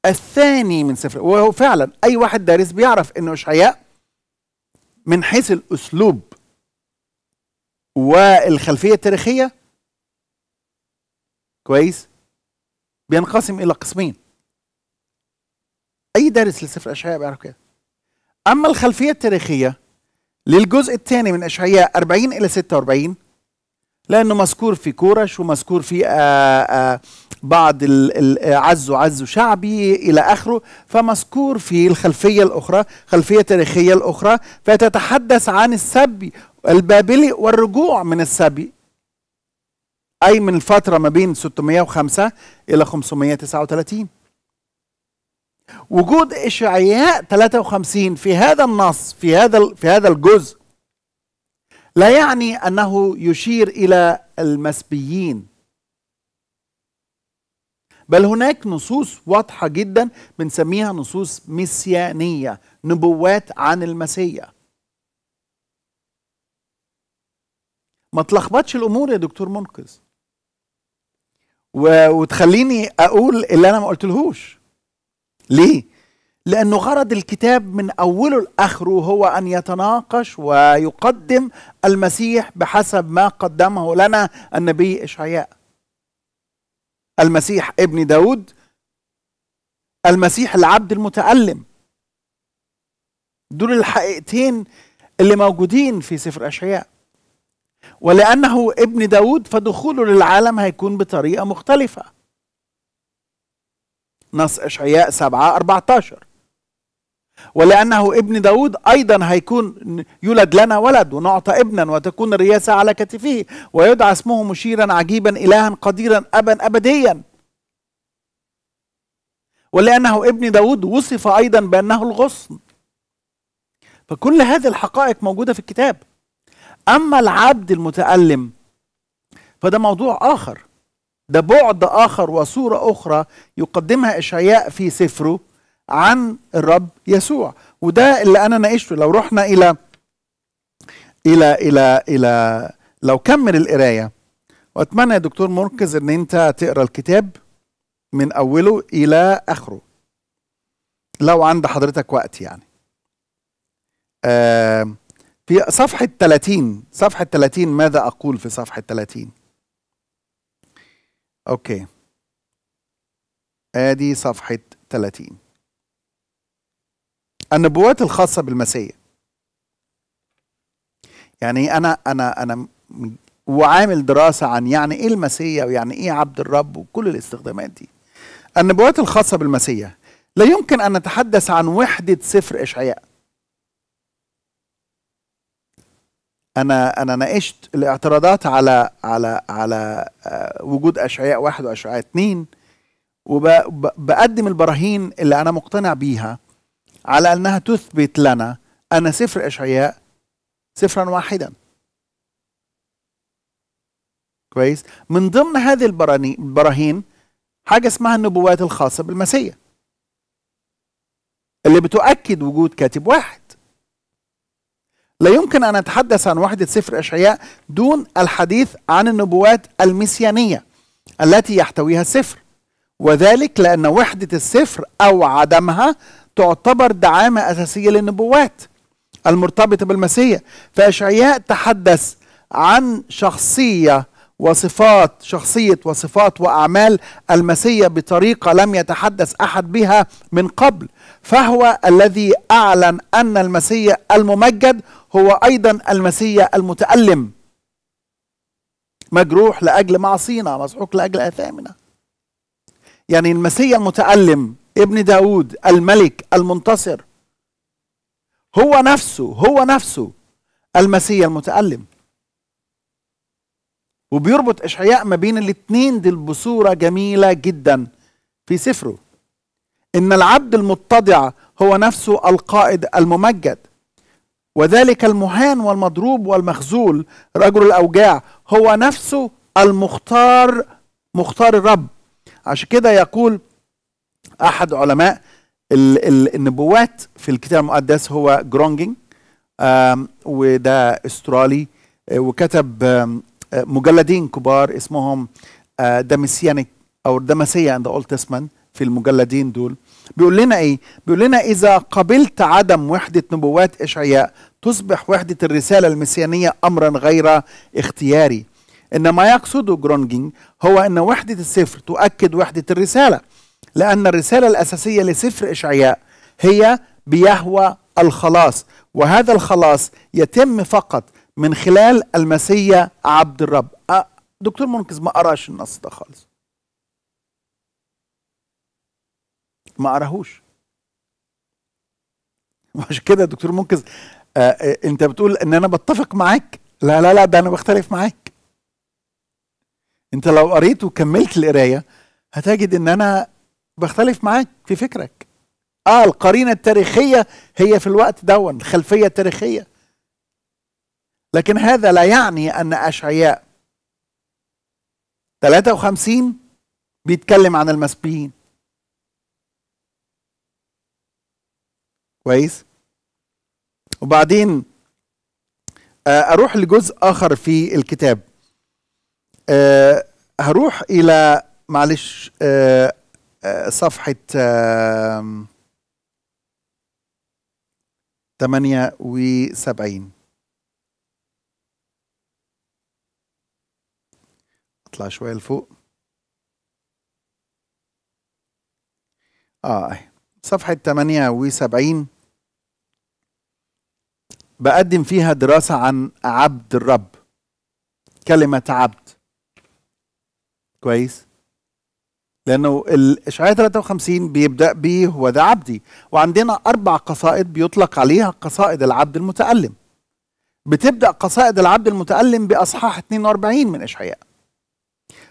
الثاني من سفر وهو فعلا اي واحد دارس بيعرف انه اشعياء من حيث الاسلوب والخلفيه التاريخيه كويس بينقسم الى قسمين اي دارس لسفر اشعياء بيعرف كده اما الخلفيه التاريخيه للجزء الثاني من اشعياء 40 الى 46 لانه مذكور في كورش ومذكور في آآ آه، آآ آه، بعض عز عز شعبي الى اخره فمذكور في الخلفيه الاخرى خلفيه تاريخيه الاخرى فتتحدث عن السبي البابلي والرجوع من السبي اي من الفتره ما بين 605 الى 539 وجود اشعياء 53 في هذا النص في هذا في هذا الجزء لا يعني انه يشير الى المسبيين بل هناك نصوص واضحه جدا بنسميها نصوص ميسيانيه نبوات عن المسيح ما تلخبطش الامور يا دكتور منقذ وتخليني اقول اللي انا ما قلتلهوش ليه؟ لأنه غرض الكتاب من أوله لآخره هو أن يتناقش ويقدم المسيح بحسب ما قدمه لنا النبي إشعياء المسيح ابن داود المسيح العبد المتألم دول الحقيقتين اللي موجودين في سفر أشعياء ولأنه ابن داود فدخوله للعالم هيكون بطريقة مختلفة نص إشعياء 7 14 ولأنه ابن داود أيضا هيكون يولد لنا ولد ونعطى ابنا وتكون الرياسة على كتفه ويدعى اسمه مشيرا عجيبا إلها قديرا أبا أبديا ولأنه ابن داود وصف أيضا بأنه الغصن فكل هذه الحقائق موجودة في الكتاب أما العبد المتألم فده موضوع آخر ده بعد آخر وصورة أخرى يقدمها إشعياء في سفره عن الرب يسوع وده اللي أنا ناقشته لو رحنا إلى إلى إلى إلى لو كمل القراية وأتمنى يا دكتور مركز إن أنت تقرأ الكتاب من أوله إلى آخره لو عند حضرتك وقت يعني آه في صفحة 30 صفحة 30 ماذا أقول في صفحة 30 اوكي ادي صفحه 30 النبوات الخاصه بالمسيح يعني انا انا انا وعامل دراسه عن يعني ايه المسيح ويعني ايه عبد الرب وكل الاستخدامات دي النبوات الخاصه بالمسيح لا يمكن ان نتحدث عن وحده سفر اشعياء انا انا ناقشت الاعتراضات على على على آه، وجود اشعياء واحد واشعياء اتنين وبقدم البراهين اللي انا مقتنع بيها على انها تثبت لنا ان سفر اشعياء سفرا واحدا كويس من ضمن هذه البراهين حاجه اسمها النبوات الخاصه بالمسيح اللي بتؤكد وجود كاتب واحد لا يمكن أن أتحدث عن وحدة سفر أشعياء دون الحديث عن النبوات المسيانية التي يحتويها السفر وذلك لأن وحدة السفر أو عدمها تعتبر دعامة أساسية للنبوات المرتبطة بالمسيح فأشعياء تحدث عن شخصية وصفات شخصية وصفات وأعمال المسيح بطريقة لم يتحدث أحد بها من قبل فهو الذي اعلن ان المسيا الممجد هو ايضا المسيا المتالم مجروح لاجل معصينا مسحوق لاجل اثامنا يعني المسيا المتالم ابن داود الملك المنتصر هو نفسه هو نفسه المسيا المتألم وبيربط إشعياء ما بين الاتنين دي بصورة جميلة جدا في سفره إن العبد المتضع هو نفسه القائد الممجد وذلك المهان والمضروب والمخذول رجل الأوجاع هو نفسه المختار مختار الرب عشان كده يقول أحد علماء النبوات في الكتاب المقدس هو جرونجينج وده استرالي آه، وكتب آه، مجلدين كبار اسمهم دمسيانيك آه، او دمسيه مسيا ان اولد في المجلدين دول بيقول لنا ايه بيقول لنا اذا قبلت عدم وحده نبوات اشعياء تصبح وحده الرساله المسيانيه امرا غير اختياري ان ما يقصده جرونجينج هو ان وحده السفر تؤكد وحده الرساله لان الرساله الاساسيه لسفر اشعياء هي بيهوى الخلاص وهذا الخلاص يتم فقط من خلال المسيا عبد الرب دكتور منقذ ما قراش النص ده خالص ما اقراهوش وعشان كده دكتور منقذ آه،, آه انت بتقول ان انا بتفق معاك لا لا لا ده انا بختلف معاك انت لو قريت وكملت القرايه هتجد ان انا بختلف معاك في فكرك اه القرينه التاريخيه هي في الوقت دون الخلفيه التاريخيه لكن هذا لا يعني ان اشعياء 53 بيتكلم عن المسبيين كويس وبعدين آه، اروح لجزء اخر في الكتاب أه هروح الى معلش أه, آه، صفحه أه 78 اطلع شويه لفوق اه صفحة 78 بقدم فيها دراسة عن عبد الرب كلمة عبد كويس لأنه الإشعاعية 53 بيبدأ به هو ذا عبدي وعندنا أربع قصائد بيطلق عليها قصائد العبد المتألم بتبدأ قصائد العبد المتألم بأصحاح 42 من إشعياء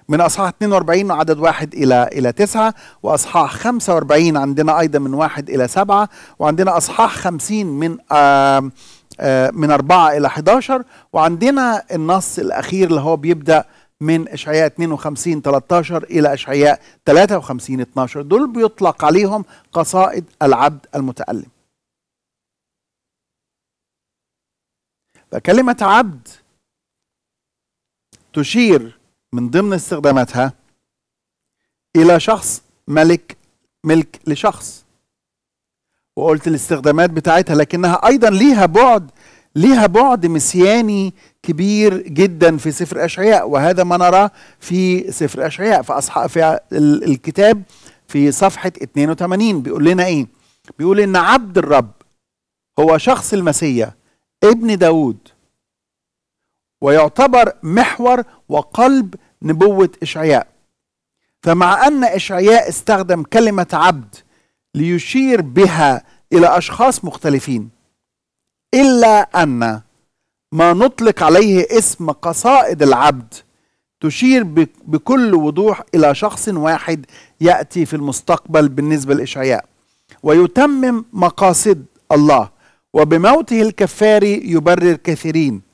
من اصحاح 42 عدد واحد الى الى تسعة واصحاح 45 عندنا ايضا من واحد الى سبعة وعندنا اصحاح 50 من آه من أربعة إلى 11 وعندنا النص الأخير اللي هو بيبدأ من إشعياء 52 13 إلى إشعياء 53 12 دول بيطلق عليهم قصائد العبد المتألم فكلمة عبد تشير من ضمن استخداماتها إلى شخص ملك ملك لشخص وقلت الاستخدامات بتاعتها لكنها أيضا ليها بعد ليها بعد مسياني كبير جدا في سفر أشعياء وهذا ما نراه في سفر أشعياء في في الكتاب في صفحة 82 بيقول لنا إيه؟ بيقول إن عبد الرب هو شخص المسيا ابن داود ويعتبر محور وقلب نبوة إشعياء فمع أن إشعياء استخدم كلمة عبد ليشير بها إلى أشخاص مختلفين إلا أن ما نطلق عليه اسم قصائد العبد تشير بكل وضوح إلى شخص واحد يأتي في المستقبل بالنسبة لإشعياء ويتمم مقاصد الله وبموته الكفاري يبرر كثيرين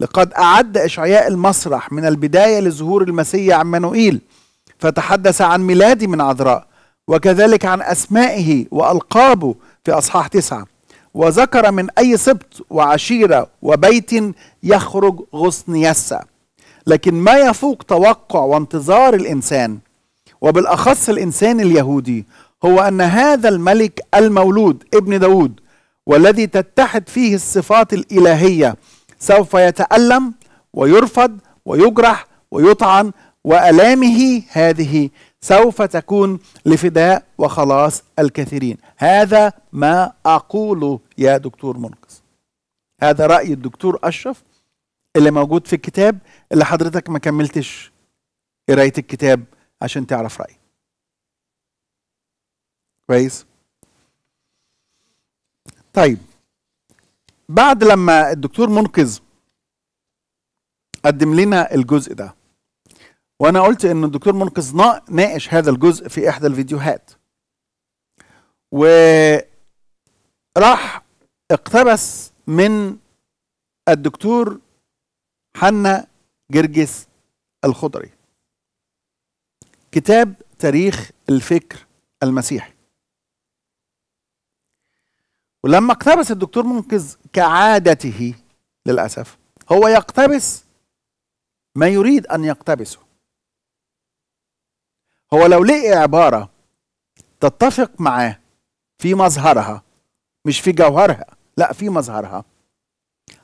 لقد أعد إشعياء المسرح من البداية لظهور المسيح عمانوئيل فتحدث عن ميلادي من عذراء وكذلك عن أسمائه وألقابه في أصحاح تسعة وذكر من أي سبط وعشيرة وبيت يخرج غصن يسا لكن ما يفوق توقع وانتظار الإنسان وبالأخص الإنسان اليهودي هو أن هذا الملك المولود ابن داود والذي تتحد فيه الصفات الإلهية سوف يتألم ويرفض ويجرح ويطعن وألامه هذه سوف تكون لفداء وخلاص الكثيرين هذا ما أقوله يا دكتور منقذ هذا رأي الدكتور أشرف اللي موجود في الكتاب اللي حضرتك ما كملتش قراية الكتاب عشان تعرف رأيي كويس طيب بعد لما الدكتور منقذ قدم لنا الجزء ده وانا قلت ان الدكتور منقذ ناقش هذا الجزء في احدى الفيديوهات وراح اقتبس من الدكتور حنا جرجس الخضري كتاب تاريخ الفكر المسيحي ولما اقتبس الدكتور منقذ كعادته للأسف هو يقتبس ما يريد أن يقتبسه هو لو لقي عبارة تتفق معاه في مظهرها مش في جوهرها لا في مظهرها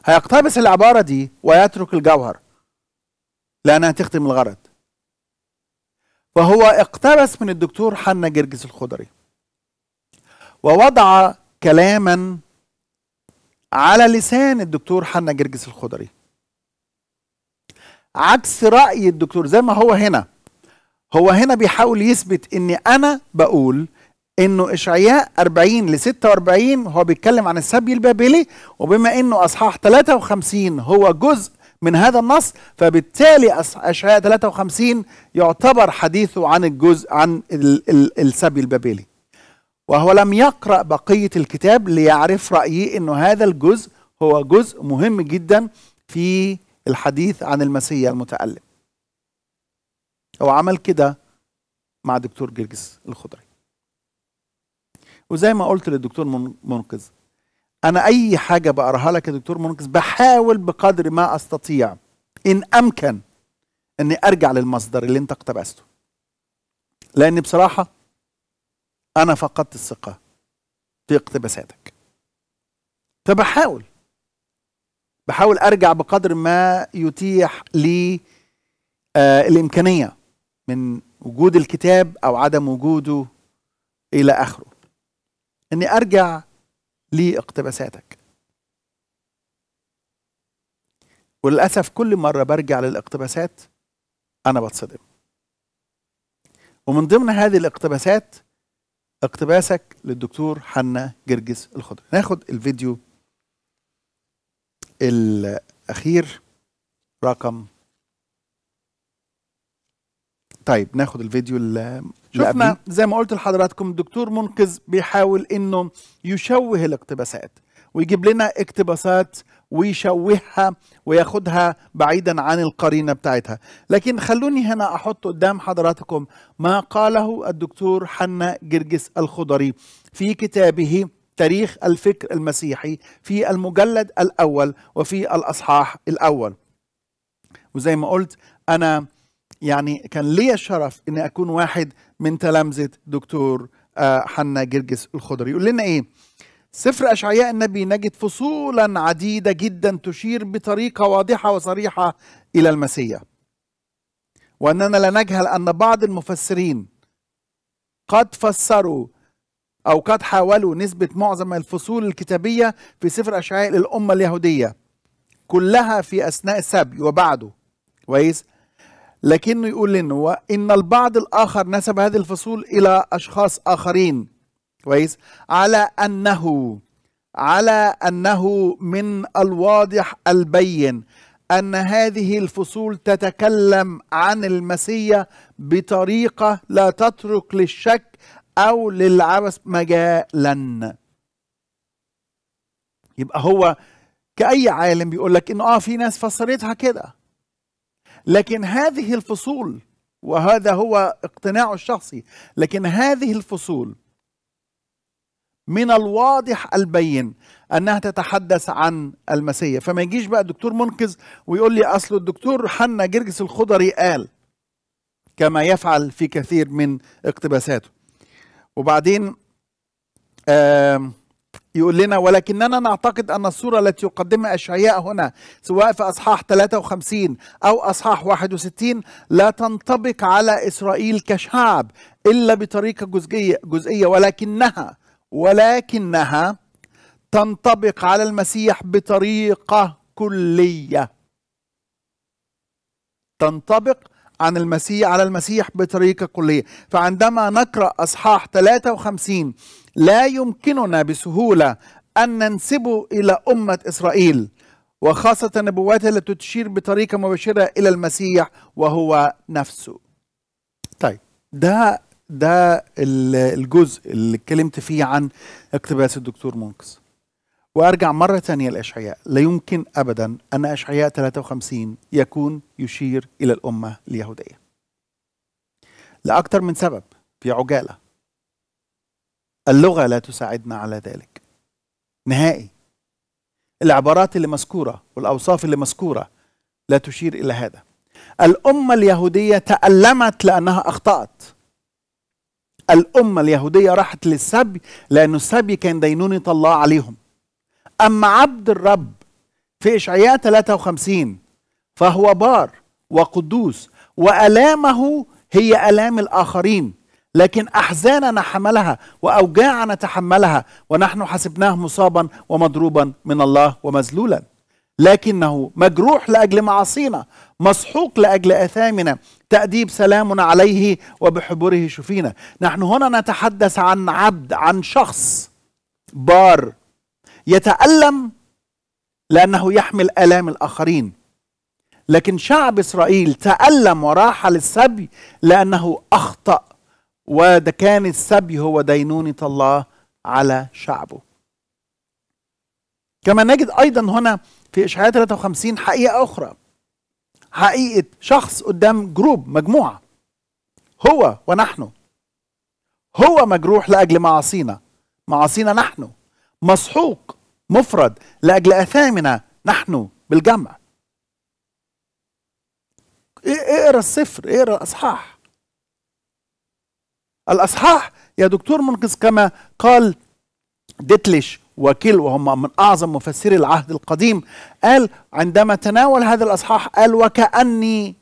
هيقتبس العبارة دي ويترك الجوهر لأنها تخدم الغرض فهو اقتبس من الدكتور حنا جرجس الخضري ووضع كلاما على لسان الدكتور حنا جرجس الخضري عكس رأي الدكتور زي ما هو هنا هو هنا بيحاول يثبت اني انا بقول انه اشعياء 40 ل 46 هو بيتكلم عن السبي البابلي وبما انه اصحاح 53 هو جزء من هذا النص فبالتالي اشعياء 53 يعتبر حديثه عن الجزء عن السبي البابلي وهو لم يقرأ بقية الكتاب ليعرف رأيي أنه هذا الجزء هو جزء مهم جدا في الحديث عن المسيح المتألم هو عمل كده مع دكتور جرجس الخضري وزي ما قلت للدكتور منقذ أنا أي حاجة بقراها لك يا دكتور منقذ بحاول بقدر ما أستطيع إن أمكن أني أرجع للمصدر اللي أنت اقتبسته لأن بصراحة أنا فقدت الثقة في اقتباساتك فبحاول بحاول أرجع بقدر ما يتيح لي آه الإمكانية من وجود الكتاب أو عدم وجوده إلى آخره إني أرجع لاقتباساتك وللأسف كل مرة برجع للاقتباسات أنا بتصدم ومن ضمن هذه الاقتباسات اقتباسك للدكتور حنا جرجس الخضر ناخد الفيديو الاخير رقم طيب ناخد الفيديو شفنا زي ما قلت لحضراتكم الدكتور منقذ بيحاول انه يشوه الاقتباسات ويجيب لنا اقتباسات ويشوهها وياخدها بعيدا عن القرينه بتاعتها لكن خلوني هنا احط قدام حضراتكم ما قاله الدكتور حنا جرجس الخضري في كتابه تاريخ الفكر المسيحي في المجلد الاول وفي الاصحاح الاول وزي ما قلت انا يعني كان لي الشرف ان اكون واحد من تلامذه دكتور آه، حنا جرجس الخضري يقول لنا ايه سفر أشعياء النبي نجد فصولا عديدة جدا تشير بطريقة واضحة وصريحة إلى المسيح وأننا لا نجهل أن بعض المفسرين قد فسروا أو قد حاولوا نسبة معظم الفصول الكتابية في سفر أشعياء للأمة اليهودية كلها في أثناء السبي وبعده كويس لكنه يقول إنه إن البعض الآخر نسب هذه الفصول إلى أشخاص آخرين كويس على انه على انه من الواضح البين ان هذه الفصول تتكلم عن المسيا بطريقه لا تترك للشك او للعبث مجالا يبقى هو كأي عالم بيقول لك انه آه في ناس فسرتها كده لكن هذه الفصول وهذا هو اقتناعه الشخصي لكن هذه الفصول من الواضح البين انها تتحدث عن المسيا فما يجيش بقى الدكتور منقذ ويقول لي اصل الدكتور حنا جرجس الخضري قال كما يفعل في كثير من اقتباساته وبعدين يقول لنا ولكننا نعتقد أن الصورة التي يقدمها أشعياء هنا سواء في أصحاح 53 أو أصحاح 61 لا تنطبق على إسرائيل كشعب إلا بطريقة جزئية, جزئية ولكنها ولكنها تنطبق على المسيح بطريقة كلية تنطبق عن المسيح على المسيح بطريقة كلية فعندما نقرأ أصحاح 53 لا يمكننا بسهولة أن ننسبه إلى أمة إسرائيل وخاصة النبوات التي تشير بطريقة مباشرة إلى المسيح وهو نفسه طيب ده ده الجزء اللي اتكلمت فيه عن اقتباس الدكتور منقذ وارجع مره ثانيه لاشعياء لا يمكن ابدا ان اشعياء 53 يكون يشير الى الامه اليهوديه لاكثر من سبب في عجاله اللغه لا تساعدنا على ذلك نهائي العبارات اللي مذكوره والاوصاف اللي مذكوره لا تشير الى هذا الامه اليهوديه تالمت لانها اخطات الأمة اليهودية راحت للسبي لأن السبي كان دينونة الله عليهم أما عبد الرب في إشعياء 53 فهو بار وقدوس وألامه هي ألام الآخرين لكن أحزاننا حملها وأوجاعنا تحملها ونحن حسبناه مصابا ومضروبا من الله ومذلولا لكنه مجروح لأجل معاصينا مسحوق لأجل أثامنا تأديب سلام عليه وبحبره شفينا نحن هنا نتحدث عن عبد عن شخص بار يتألم لأنه يحمل آلام الآخرين لكن شعب إسرائيل تألم وراح للسبي لأنه أخطأ وده كان السبي هو دينونة الله على شعبه كما نجد أيضا هنا في إشعياء 53 حقيقة أخرى حقيقه شخص قدام جروب مجموعه هو ونحن هو مجروح لاجل معاصينا معاصينا نحن مسحوق مفرد لاجل اثامنا نحن بالجمع اقرا السفر اقرا الاصحاح الاصحاح يا دكتور منقذ كما قال ديتليش وكيل وهم من أعظم مفسري العهد القديم قال عندما تناول هذا الأصحاح قال وكأني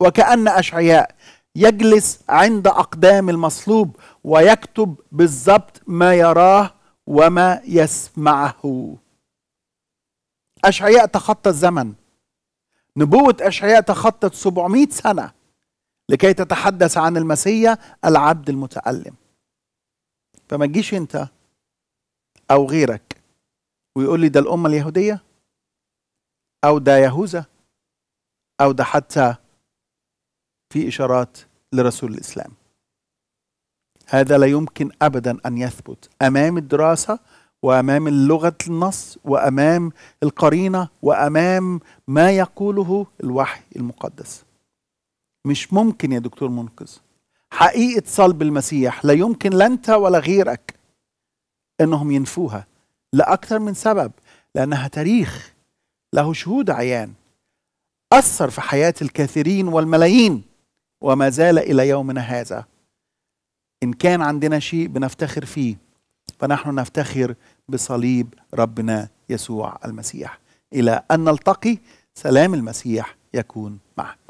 وكأن أشعياء يجلس عند أقدام المصلوب ويكتب بالضبط ما يراه وما يسمعه أشعياء تخطى الزمن نبوة أشعياء تخطت 700 سنة لكي تتحدث عن المسيا العبد المتألم فما تجيش انت أو غيرك ويقول لي ده الأمة اليهودية أو ده يهوذا أو ده حتى في إشارات لرسول الإسلام هذا لا يمكن أبدا أن يثبت أمام الدراسة وأمام لغة النص وأمام القرينة وأمام ما يقوله الوحي المقدس مش ممكن يا دكتور منقذ حقيقة صلب المسيح لا يمكن لا أنت ولا غيرك انهم ينفوها لاكثر من سبب لانها تاريخ له شهود عيان اثر في حياه الكثيرين والملايين وما زال الى يومنا هذا ان كان عندنا شيء بنفتخر فيه فنحن نفتخر بصليب ربنا يسوع المسيح الى ان نلتقي سلام المسيح يكون معك